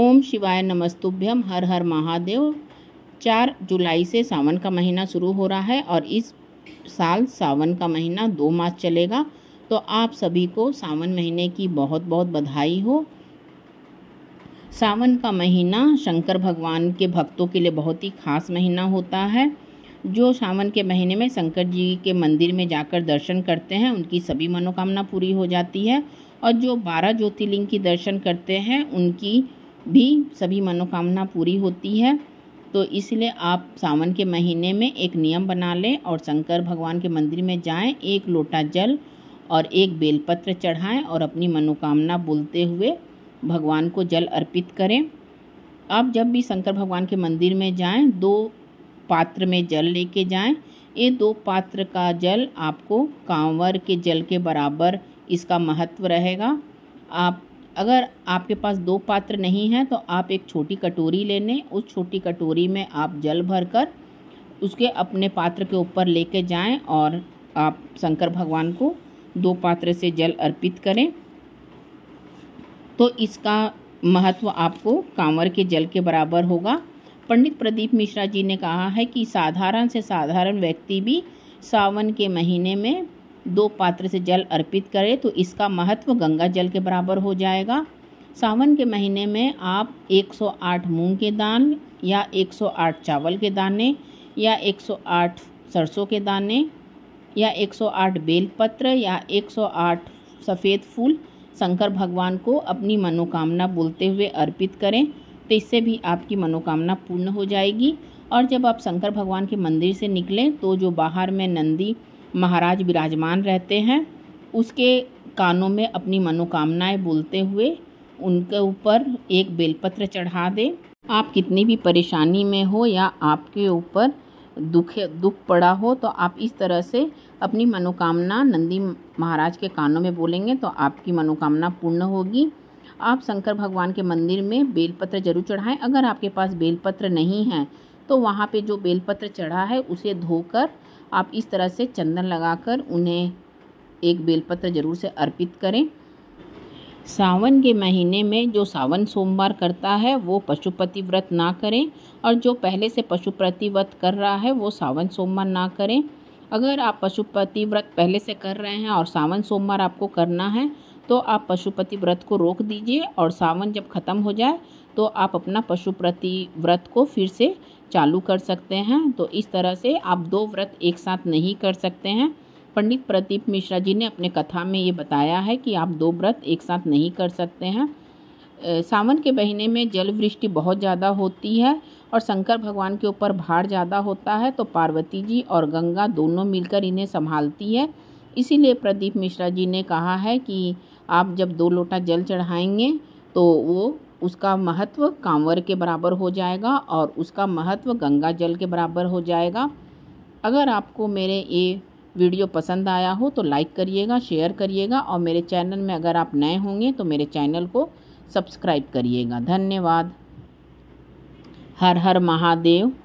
ओम शिवाय नमस्तुभ्यम हर हर महादेव चार जुलाई से सावन का महीना शुरू हो रहा है और इस साल सावन का महीना दो मास चलेगा तो आप सभी को सावन महीने की बहुत बहुत बधाई हो सावन का महीना शंकर भगवान के भक्तों के लिए बहुत ही खास महीना होता है जो सावन के महीने में शंकर जी के मंदिर में जाकर दर्शन करते हैं उनकी सभी मनोकामना पूरी हो जाती है और जो बारह ज्योतिर्लिंग की दर्शन करते हैं उनकी भी सभी मनोकामना पूरी होती है तो इसलिए आप सावन के महीने में एक नियम बना लें और शंकर भगवान के मंदिर में जाएं एक लोटा जल और एक बेलपत्र चढ़ाएं और अपनी मनोकामना बोलते हुए भगवान को जल अर्पित करें आप जब भी शंकर भगवान के मंदिर में जाएं दो पात्र में जल लेके जाएं ये दो पात्र का जल आपको कांवर के जल के बराबर इसका महत्व रहेगा आप अगर आपके पास दो पात्र नहीं हैं तो आप एक छोटी कटोरी ले लें उस छोटी कटोरी में आप जल भर कर उसके अपने पात्र के ऊपर लेके जाएं और आप शंकर भगवान को दो पात्र से जल अर्पित करें तो इसका महत्व आपको कांवर के जल के बराबर होगा पंडित प्रदीप मिश्रा जी ने कहा है कि साधारण से साधारण व्यक्ति भी सावन के महीने में दो पात्र से जल अर्पित करें तो इसका महत्व गंगा जल के बराबर हो जाएगा सावन के महीने में आप 108 मूंग के दान या 108 चावल के दाने या 108 सरसों के दाने या 108 बेलपत्र या 108 सफ़ेद फूल शंकर भगवान को अपनी मनोकामना बोलते हुए अर्पित करें तो इससे भी आपकी मनोकामना पूर्ण हो जाएगी और जब आप शंकर भगवान के मंदिर से निकलें तो जो बाहर में नंदी महाराज विराजमान रहते हैं उसके कानों में अपनी मनोकामनाएं बोलते हुए उनके ऊपर एक बेलपत्र चढ़ा दें आप कितनी भी परेशानी में हो या आपके ऊपर दुख दुख पड़ा हो तो आप इस तरह से अपनी मनोकामना नंदी महाराज के कानों में बोलेंगे तो आपकी मनोकामना पूर्ण होगी आप शंकर भगवान के मंदिर में बेलपत्र जरूर चढ़ाएं अगर आपके पास बेलपत्र नहीं है तो वहाँ पे जो बेलपत्र चढ़ा है उसे धोकर आप इस तरह से चंदन लगाकर उन्हें एक बेलपत्र ज़रूर से अर्पित करें सावन के महीने में जो सावन सोमवार करता है वो पशुपति व्रत ना करें और जो पहले से पशुपति व्रत कर रहा है वो सावन सोमवार ना करें अगर आप पशुपति व्रत पहले से कर रहे हैं और सावन सोमवार आपको करना है तो आप पशुपति व्रत को रोक दीजिए और सावन जब ख़त्म हो जाए तो आप अपना पशुपति व्रत को फिर से चालू कर सकते हैं तो इस तरह से आप दो व्रत एक साथ नहीं कर सकते हैं पंडित प्रदीप मिश्रा जी ने अपने कथा में ये बताया है कि आप दो व्रत एक साथ नहीं कर सकते हैं सावन के महीने में जलवृष्टि बहुत ज़्यादा होती है और शंकर भगवान के ऊपर भार ज़्यादा होता है तो पार्वती जी और गंगा दोनों मिलकर इन्हें संभालती है इसीलिए प्रदीप मिश्रा जी ने कहा है कि आप जब दो लोटा जल चढ़ाएंगे तो वो उसका महत्व कांवर के बराबर हो जाएगा और उसका महत्व गंगा जल के बराबर हो जाएगा अगर आपको मेरे ये वीडियो पसंद आया हो तो लाइक करिएगा शेयर करिएगा और मेरे चैनल में अगर आप नए होंगे तो मेरे चैनल को सब्सक्राइब करिएगा धन्यवाद हर हर महादेव